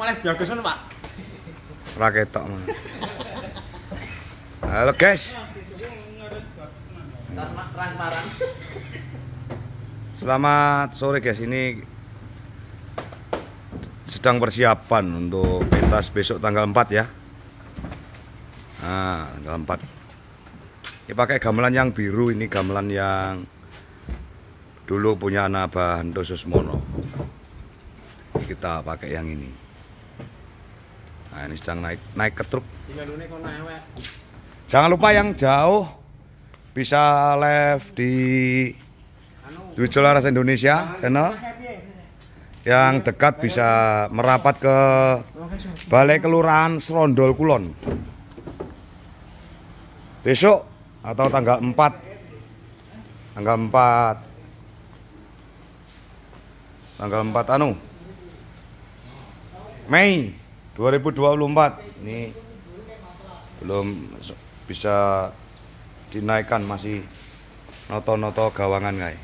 malah bagus Pak. Ora tak mana Halo, guys. Selamat sore guys, ini sedang persiapan untuk pentas besok tanggal 4 ya. Nah, tanggal 4. Ini pakai gamelan yang biru, ini gamelan yang dulu punya anak dosus mono Kita pakai yang ini. Nah, ini sedang naik naik ke truk. Jangan lupa yang jauh bisa live di Dwi anu. Laras Indonesia anu. channel. Yang dekat bisa merapat ke Balai Kelurahan Serondol Kulon. Besok atau tanggal 4 tanggal 4 tanggal 4 anu Mei 2024 ini belum bisa dinaikkan masih noto-noto gawangan guys.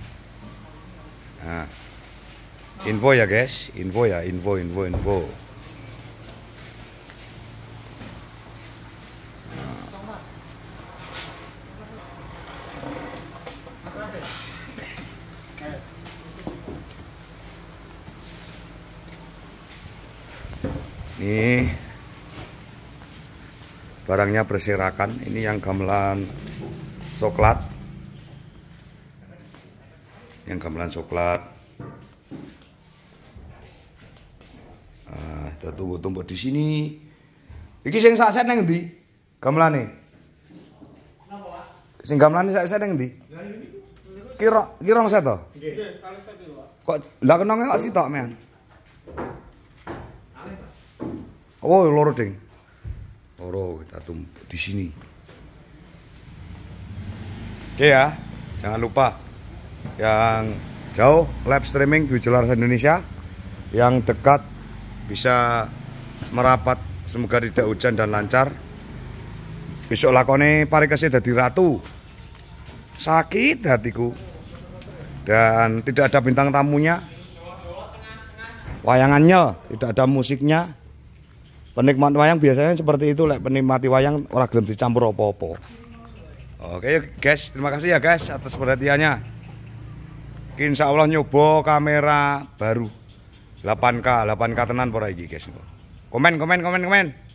Nah. Info ya guys, info ya, info, info, info. Ini barangnya berserakan. Ini yang gamelan coklat. Yang gamelan coklat. Nah, kita tunggu-tunggu di sini. Iki yang saya seneng di gamelan e? nih. Sing gamelan saya seneng di ndi? Kira kira saya Nggih, kok lah kenonge sih sitok, Men? Oh, loro ding. Loro kita tumpuk di sini. Oke ya, jangan lupa yang jauh live streaming di Jelarsa Indonesia, yang dekat bisa merapat semoga tidak hujan dan lancar. Besok lakone parikese dadi ratu. Sakit hatiku. Dan tidak ada bintang tamunya. Wayangannya tidak ada musiknya penikmat wayang biasanya seperti itu lek penikmati wayang orang gelem dicampur opo-opo oke guys terima kasih ya guys atas perhatiannya Insya Allah nyoba kamera baru 8K 8K tenan pora iki guys komen komen komen komen